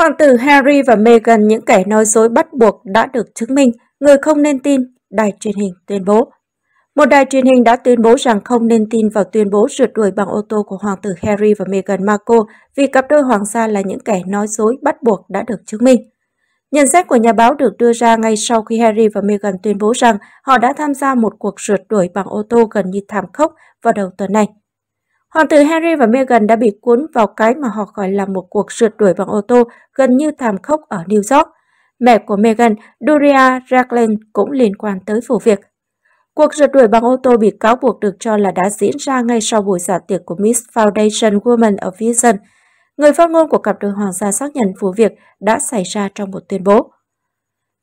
Hoàng tử Harry và Meghan những kẻ nói dối bắt buộc đã được chứng minh, người không nên tin, đài truyền hình tuyên bố. Một đài truyền hình đã tuyên bố rằng không nên tin vào tuyên bố rượt đuổi bằng ô tô của Hoàng tử Harry và Meghan Markle vì cặp đôi hoàng gia là những kẻ nói dối bắt buộc đã được chứng minh. Nhận xét của nhà báo được đưa ra ngay sau khi Harry và Meghan tuyên bố rằng họ đã tham gia một cuộc rượt đuổi bằng ô tô gần như thảm khốc vào đầu tuần này. Hoàng tử Harry và Meghan đã bị cuốn vào cái mà họ gọi là một cuộc rượt đuổi bằng ô tô gần như thảm khốc ở New York. Mẹ của Meghan, Doria Ragland, cũng liên quan tới vụ việc. Cuộc rượt đuổi bằng ô tô bị cáo buộc được cho là đã diễn ra ngay sau buổi giả tiệc của Miss Foundation Women of Vision. Người phát ngôn của cặp đôi hoàng gia xác nhận vụ việc đã xảy ra trong một tuyên bố.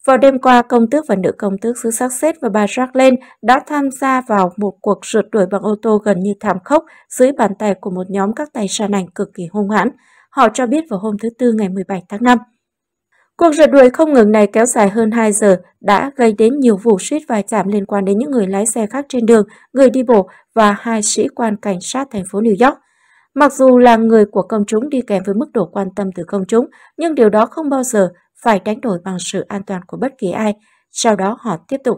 Vào đêm qua, công tước và nữ công tước xứ Sussex và bà Jacqueline đã tham gia vào một cuộc rượt đuổi bằng ô tô gần như thảm khốc dưới bàn tay của một nhóm các tay săn ảnh cực kỳ hung hãn. Họ cho biết vào hôm thứ Tư ngày 17 tháng 5. Cuộc rượt đuổi không ngừng này kéo dài hơn 2 giờ đã gây đến nhiều vụ suýt va chạm liên quan đến những người lái xe khác trên đường, người đi bộ và hai sĩ quan cảnh sát thành phố New York. Mặc dù là người của công chúng đi kèm với mức độ quan tâm từ công chúng, nhưng điều đó không bao giờ phải đánh đổi bằng sự an toàn của bất kỳ ai, sau đó họ tiếp tục.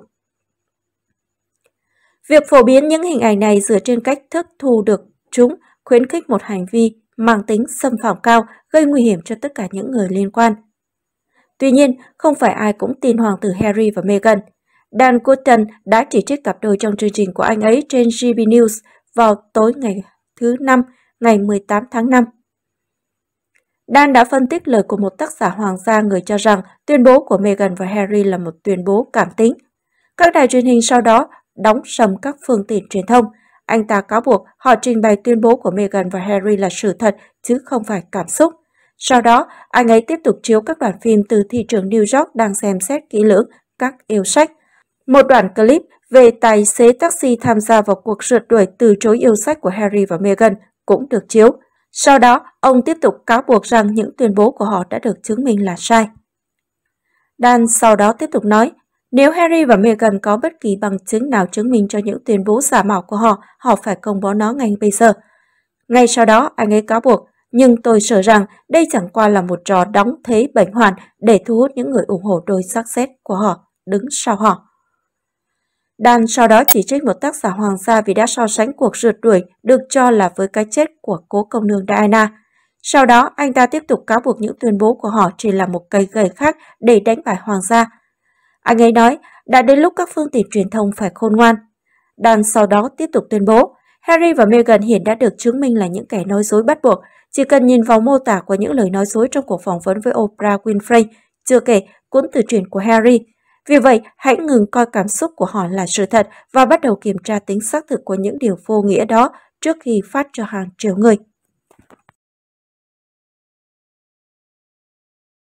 Việc phổ biến những hình ảnh này dựa trên cách thức thu được chúng khuyến khích một hành vi mang tính xâm phạm cao gây nguy hiểm cho tất cả những người liên quan. Tuy nhiên, không phải ai cũng tin hoàng tử Harry và Meghan. Dan Curtin đã chỉ trích cặp đôi trong chương trình của anh ấy trên GB News vào tối ngày thứ Năm, ngày 18 tháng 5. Dan đã phân tích lời của một tác giả hoàng gia người cho rằng tuyên bố của Meghan và Harry là một tuyên bố cảm tính. Các đài truyền hình sau đó đóng sầm các phương tiện truyền thông. Anh ta cáo buộc họ trình bày tuyên bố của Meghan và Harry là sự thật chứ không phải cảm xúc. Sau đó, anh ấy tiếp tục chiếu các đoạn phim từ thị trường New York đang xem xét kỹ lưỡng các yêu sách. Một đoạn clip về tài xế taxi tham gia vào cuộc rượt đuổi từ chối yêu sách của Harry và Meghan cũng được chiếu. Sau đó, ông tiếp tục cáo buộc rằng những tuyên bố của họ đã được chứng minh là sai. Dan sau đó tiếp tục nói, nếu Harry và Meghan có bất kỳ bằng chứng nào chứng minh cho những tuyên bố giả mạo của họ, họ phải công bố nó ngay bây giờ. Ngay sau đó, anh ấy cáo buộc, nhưng tôi sợ rằng đây chẳng qua là một trò đóng thế bệnh hoàn để thu hút những người ủng hộ đôi sắc xét của họ đứng sau họ. Dan sau đó chỉ trích một tác giả Hoàng gia vì đã so sánh cuộc rượt đuổi được cho là với cái chết của cố công nương Diana. Sau đó, anh ta tiếp tục cáo buộc những tuyên bố của họ chỉ là một cây gầy khác để đánh bại Hoàng gia. Anh ấy nói, đã đến lúc các phương tiện truyền thông phải khôn ngoan. Dan sau đó tiếp tục tuyên bố, Harry và Meghan hiện đã được chứng minh là những kẻ nói dối bắt buộc. Chỉ cần nhìn vào mô tả của những lời nói dối trong cuộc phỏng vấn với Oprah Winfrey, chưa kể cuốn từ truyện của Harry, vì vậy, hãy ngừng coi cảm xúc của họ là sự thật và bắt đầu kiểm tra tính xác thực của những điều vô nghĩa đó trước khi phát cho hàng triệu người.